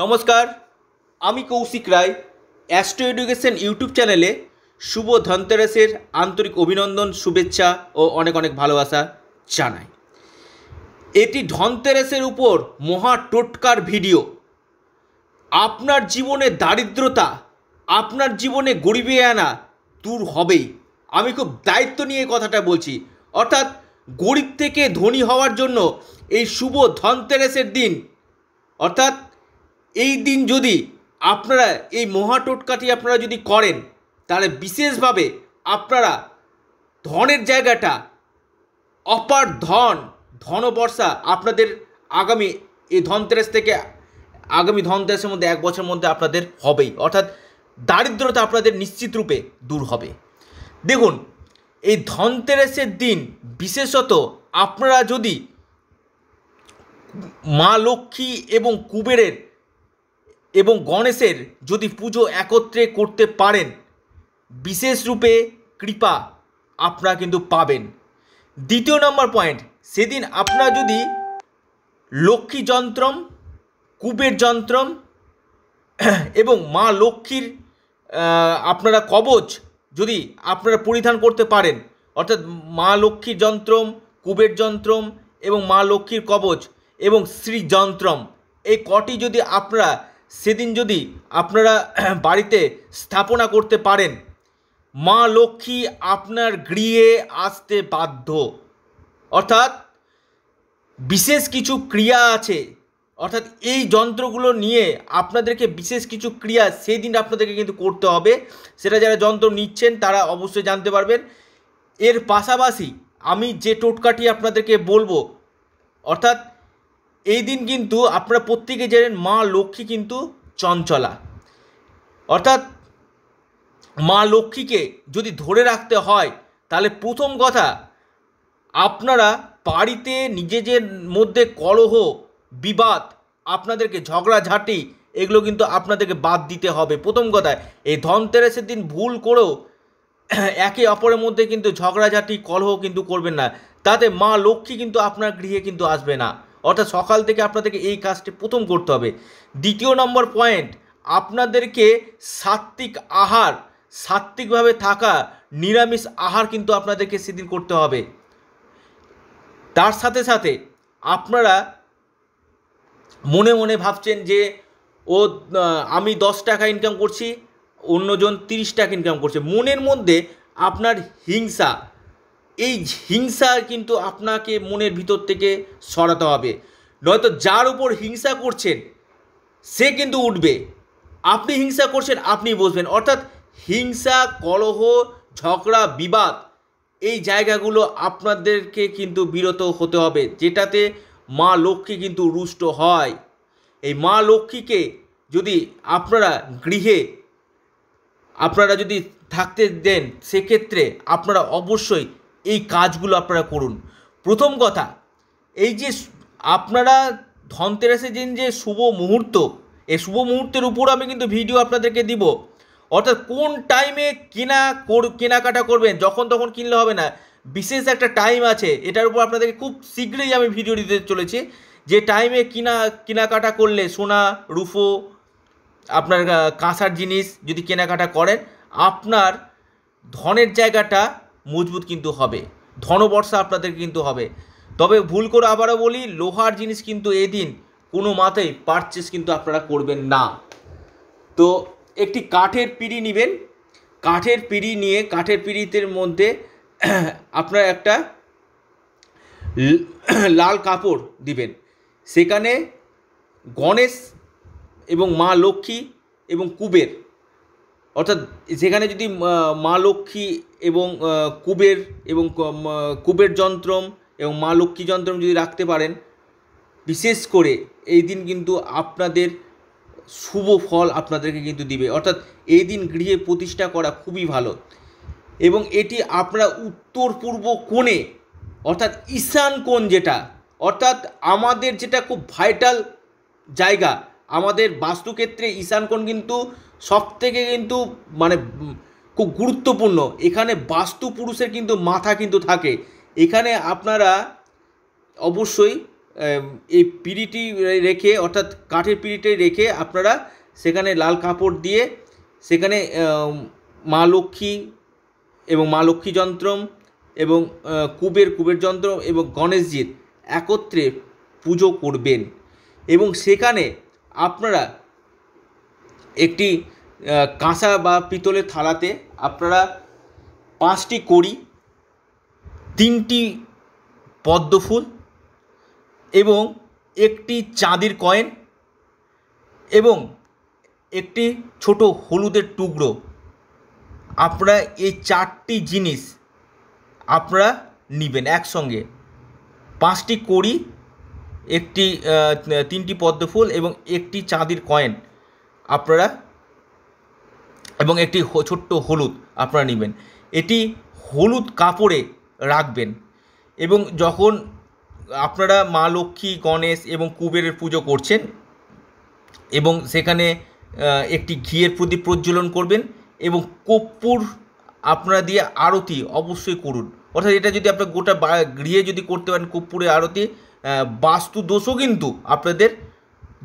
নমস্কার আমি Koushik Roy astro education YouTube চ্যানেলে শুভ ধনতেরাসের আন্তরিক অভিনন্দন শুভেচ্ছা ও অনেক অনেক ভালোবাসা জানাই এটি ধনতেরাসের উপর মহা টোটকার ভিডিও আপনার জীবনে দারিদ্রতা আপনার জীবনে গরিবে আনা দূর হবেই আমি খুব দায়িত্ব নিয়ে কথাটা বলছি অর্থাৎ গরিব থেকে ধনী হওয়ার জন্য এই শুভ ধনতেরাসের দিন অর্থাৎ এই দিন যদি আপনারা এই মহা টোটকাটি আপনারা যদি করেন তাহলে বিশেষভাবে আপনারা ধনের জায়গাটা অপার ধন ধনবর্ষা আপনাদের আগামী এই ধনতেরাস থেকে আগামী ধনতেরাসের মধ্যে এক বছরের মধ্যে আপনাদের হবেই অর্থাৎ দারিদ্রতা আপনাদের নিশ্চিত রূপে দূর হবে দেখুন এই ধনতেরাসের দিন বিশেষত আপনারা যদি মা লক্ষ্মী এবং কুবেরের এবং গণেশের যদি পুজো একত্রে করতে পারেন বিশেষ রূপে কৃপা আপনারা কিন্তু পাবেন দ্বিতীয় নম্বর পয়েন্ট সেদিন আপনারা যদি লক্ষ্মী যন্ত্রম কুবের যন্ত্রম এবং মা লক্ষ্মীর আপনারা কবচ যদি আপনারা পরিধান করতে পারেন অর্থাৎ মা লক্ষ্মীর যন্ত্রম কুবের যন্ত্রম এবং মা লক্ষ্মীর কবচ এবং শ্রী যন্ত্রম এই কটি যদি আপনারা সেদিন যদি আপনারা বাড়িতে স্থাপনা করতে পারেন মা লক্ষ্মী আপনার গৃহে আসতে বাধ্য অর্থাৎ বিশেষ কিছু ক্রিয়া আছে অর্থাৎ এই যন্ত্রগুলো নিয়ে আপনাদেরকে বিশেষ কিছু ক্রিয়া সেই দিন আপনাদেরকে কিন্তু করতে হবে সেটা যারা যন্ত্র নিচ্ছেন তারা অবশ্যই জানতে পারবেন এর পাশাপাশি আমি যে টোটকাটি আপনাদেরকে বলবো অর্থাৎ এই দিন কিন্তু আপনারা প্রত্যেকে জানেন মা লক্ষ্মী কিন্তু চঞ্চলা অর্থাৎ মা লক্ষ্মীকে যদি ধরে রাখতে হয় তাহলে প্রথম কথা আপনারা বাড়িতে নিজেদের মধ্যে কলহ বিবাদ আপনাদেরকে ঝগড়াঝাটি এগুলো কিন্তু আপনাদেরকে বাদ দিতে হবে প্রথম কথা এই ধনতেরাসের দিন ভুল করেও একে অপরের মধ্যে কিন্তু ঝগড়াঝাটি কলহ কিন্তু করবেন না তাতে মা লক্ষ্মী কিন্তু আপনার গৃহে কিন্তু আসবে না অর্থাৎ সকাল থেকে আপনাদেরকে এই কাজটি প্রথম করতে হবে দ্বিতীয় নম্বর পয়েন্ট আপনাদেরকে সাত্ত্বিক আহার সাত্বিকভাবে থাকা নিরামিষ আহার কিন্তু আপনাদেরকে সেদিন করতে হবে তার সাথে সাথে আপনারা মনে মনে ভাবছেন যে ও আমি দশ টাকা ইনকাম করছি অন্যজন তিরিশ টাকা ইনকাম করছে মনের মধ্যে আপনার হিংসা এই হিংসা কিন্তু আপনাকে মনের ভিতর থেকে সরাতে হবে নয়তো যার উপর হিংসা করছেন সে কিন্তু উঠবে আপনি হিংসা করছেন আপনি বসবেন অর্থাৎ হিংসা কলহ ঝগড়া বিবাদ এই জায়গাগুলো আপনাদেরকে কিন্তু বিরত হতে হবে যেটাতে মা লক্ষ্মী কিন্তু রুষ্ট হয় এই মা লক্ষ্মীকে যদি আপনারা গৃহে আপনারা যদি থাকতে দেন সেক্ষেত্রে আপনারা অবশ্যই এই কাজগুলো আপনারা করুন প্রথম কথা এই যে আপনারা ধনতেরাসের দিন যে শুভ মুহূর্ত এই শুভ মুহূর্তের উপর আমি কিন্তু ভিডিও আপনাদেরকে দিব অর্থাৎ কোন টাইমে কর কেনাকাটা করবেন যখন তখন কিনলে হবে না বিশেষ একটা টাইম আছে এটার উপর আপনাদেরকে খুব শীঘ্রই আমি ভিডিও দিতে চলেছি যে টাইমে কিনা কেনাকাটা করলে সোনা রুফো আপনার কাঁসার জিনিস যদি কেনাকাটা করেন আপনার ধনের জায়গাটা মজবুত কিন্তু হবে ধনবর্ষা আপনাদের কিন্তু হবে তবে ভুল করে আবারও বলি লোহার জিনিস কিন্তু এদিন কোনো মাথায় পারচেস কিন্তু আপনারা করবেন না তো একটি কাঠের পিড়ি নেবেন কাঠের পিড়ি নিয়ে কাঠের পিড়িতে মধ্যে আপনার একটা লাল কাপড় দিবেন সেখানে গণেশ এবং মা লক্ষ্মী এবং কুবের অর্থাৎ সেখানে যদি মা লক্ষ্মী এবং কুবের এবং কুবের যন্ত্রম এবং মা লক্ষ্মী যন্ত্রম যদি রাখতে পারেন বিশেষ করে এই দিন কিন্তু আপনাদের শুভ ফল আপনাদেরকে কিন্তু দিবে অর্থাৎ এই দিন গৃহে প্রতিষ্ঠা করা খুবই ভালো এবং এটি আপনারা উত্তর পূর্ব কোণে অর্থাৎ ঈশান কোণ যেটা অর্থাৎ আমাদের যেটা খুব ভাইটাল জায়গা আমাদের বাস্তুক্ষেত্রে ঈশান কোণ কিন্তু সব থেকে কিন্তু মানে খুব গুরুত্বপূর্ণ এখানে বাস্তু পুরুষের কিন্তু মাথা কিন্তু থাকে এখানে আপনারা অবশ্যই এই পিড়িটি রেখে অর্থাৎ কাঠের পিড়িটি রেখে আপনারা সেখানে লাল কাপড় দিয়ে সেখানে মা লক্ষ্মী এবং মা লক্ষ্মী যন্ত্র এবং কুবের কুবের যন্ত্র এবং গণেশজির একত্রে পুজো করবেন এবং সেখানে আপনারা একটি কাঁসা বা পিতলের থালাতে আপনারা পাঁচটি কড়ি তিনটি পদ্মফুল এবং একটি চাঁদির কয়েন এবং একটি ছোট হলুদের টুকরো আপনারা এই চারটি জিনিস আপনারা নেবেন একসঙ্গে পাঁচটি কড়ি একটি তিনটি পদ্মফুল এবং একটি চাঁদির কয়েন আপনারা এবং একটি ছোট্ট হলুদ আপনারা নেবেন এটি হলুদ কাপড়ে রাখবেন এবং যখন আপনারা মা লক্ষ্মী গণেশ এবং কুবেরের পুজো করছেন এবং সেখানে একটি ঘিয়ের প্রদীপ প্রজ্বলন করবেন এবং কর্পূর আপনারা দিয়ে আরতি অবশ্যই করুন অর্থাৎ এটা যদি আপনার গোটা গৃহে যদি করতে পারেন কর্পূরের আরতি বাস্তু দোষও কিন্তু আপনাদের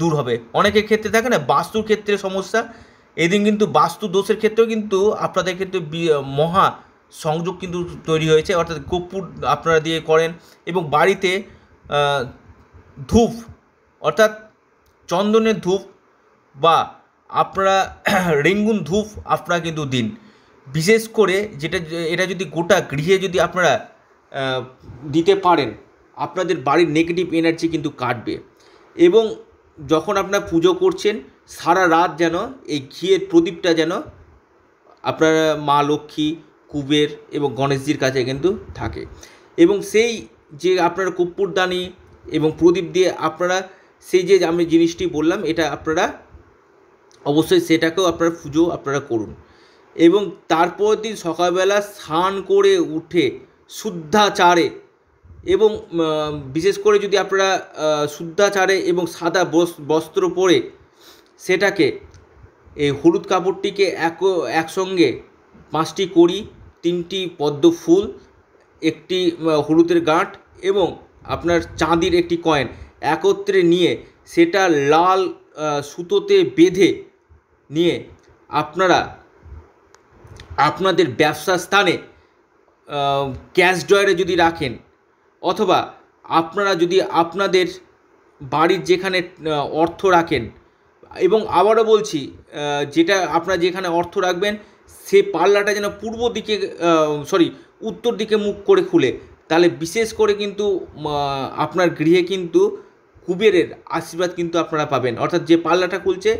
দূর হবে অনেকের ক্ষেত্রে থাকে না বাস্তুর ক্ষেত্রে সমস্যা এই দিন কিন্তু বাস্তু দোষের ক্ষেত্রেও কিন্তু আপনাদের ক্ষেত্রে মহা সংযোগ কিন্তু তৈরি হয়েছে অর্থাৎ কর্পূর আপনারা দিয়ে করেন এবং বাড়িতে ধূপ অর্থাৎ চন্দনের ধূপ বা আপনারা রেঙ্গুন ধূপ আপনারা কিন্তু দিন বিশেষ করে যেটা এটা যদি গোটা গৃহে যদি আপনারা দিতে পারেন আপনাদের বাড়ির নেগেটিভ এনার্জি কিন্তু কাটবে এবং যখন আপনার পুজো করছেন সারা রাত যেন এই ঘিয়ের প্রদীপটা যেন আপনার মা লক্ষ্মী কুবের এবং গণেশজির কাছে কিন্তু থাকে এবং সেই যে আপনার কপ্পুরদানি এবং প্রদীপ দিয়ে আপনারা সেই যে আমি জিনিসটি বললাম এটা আপনারা অবশ্যই সেটাকেও আপনারা পুজো আপনারা করুন এবং তারপর দিন সকালবেলা স্নান করে উঠে শুদ্ধাচারে এবং বিশেষ করে যদি আপনারা শুদ্ধাচারে এবং সাদা বস্ত্র পরে সেটাকে এই হলুদ কাপড়টিকে এক একসঙ্গে পাঁচটি করি তিনটি পদ্ম ফুল একটি হলুদের গাঁট এবং আপনার চাঁদির একটি কয়েন একত্রে নিয়ে সেটা লাল সুতোতে বেঁধে নিয়ে আপনারা আপনাদের ব্যবসা স্থানে ক্যাশ ড্রয়ারে যদি রাখেন অথবা আপনারা যদি আপনাদের বাড়ির যেখানে অর্থ রাখেন এবং আবারও বলছি যেটা আপনারা যেখানে অর্থ রাখবেন সে পাল্লাটা যেন পূর্ব দিকে সরি উত্তর দিকে মুখ করে খুলে তাহলে বিশেষ করে কিন্তু আপনার গৃহে কিন্তু কুবেরের আশীর্বাদ কিন্তু আপনারা পাবেন অর্থাৎ যে পাল্লাটা খুলছে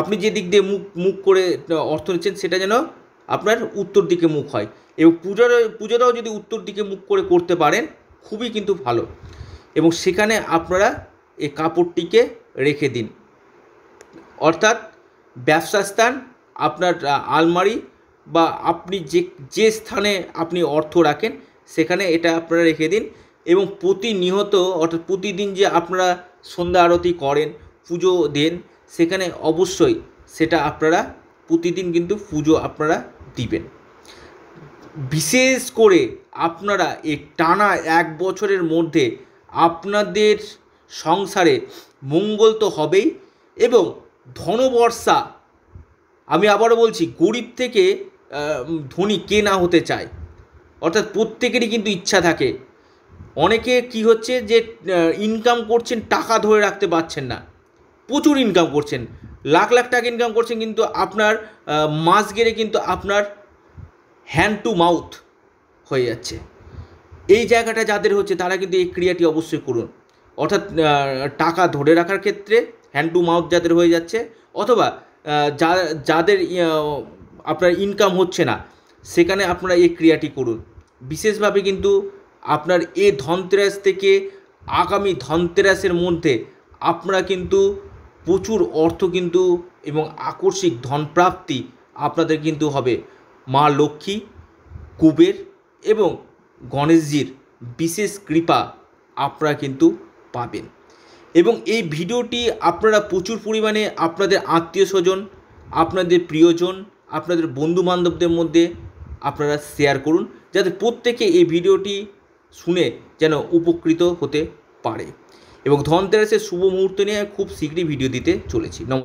আপনি যে দিক দিয়ে মুখ মুখ করে অর্থ নিচ্ছেন সেটা যেন আপনার উত্তর দিকে মুখ হয় এবং পূজার পুজোটাও যদি উত্তর দিকে মুখ করে করতে পারেন খুবই কিন্তু ভালো এবং সেখানে আপনারা এই কাপড়টিকে রেখে দিন অর্থাৎ ব্যবসা স্থান আপনার আলমারি বা আপনি যে যে স্থানে আপনি অর্থ রাখেন সেখানে এটা আপনারা রেখে দিন এবং প্রতিনিয়ত অর্থাৎ প্রতিদিন যে আপনারা সন্ধ্যা আরতি করেন পুজো দেন সেখানে অবশ্যই সেটা আপনারা প্রতিদিন কিন্তু পুজো আপনারা দিবেন বিশেষ করে আপনারা এই টানা এক বছরের মধ্যে আপনাদের সংসারে মঙ্গল তো হবেই এবং ধনবর্ষা আমি আবারও বলছি গরিব থেকে ধনী কে না হতে চায় অর্থাৎ প্রত্যেকেরই কিন্তু ইচ্ছা থাকে অনেকে কি হচ্ছে যে ইনকাম করছেন টাকা ধরে রাখতে পারছেন না প্রচুর ইনকাম করছেন লাখ লাখ টাকা ইনকাম করছেন কিন্তু আপনার মাস গেড়ে কিন্তু আপনার হ্যান্ড টু মাউথ হয়ে যাচ্ছে এই জায়গাটা যাদের হচ্ছে তারা কিন্তু এই ক্রিয়াটি অবশ্যই করুন অর্থাৎ টাকা ধরে রাখার ক্ষেত্রে হ্যান্ড টু মাউথ যাদের হয়ে যাচ্ছে অথবা যা যাদের আপনার ইনকাম হচ্ছে না সেখানে আপনারা এই ক্রিয়াটি করুন বিশেষভাবে কিন্তু আপনার এ ধনতেরাস থেকে আগামী ধনতেরাসের মধ্যে আপনারা কিন্তু প্রচুর অর্থ কিন্তু এবং আকস্মিক ধনপ্রাপ্তি আপনাদের কিন্তু হবে মা লক্ষ্মী কুবের এবং গণেশজির বিশেষ কৃপা আপনারা কিন্তু পাবেন এবং এই ভিডিওটি আপনারা প্রচুর পরিমাণে আপনাদের আত্মীয় স্বজন আপনাদের প্রিয়জন আপনাদের বন্ধু বান্ধবদের মধ্যে আপনারা শেয়ার করুন যাতে প্রত্যেকে এই ভিডিওটি শুনে যেন উপকৃত হতে পারে এবং ধনতেরাসের শুভ মুহূর্ত নিয়ে খুব শীঘ্রই ভিডিও দিতে চলেছি নমস্কার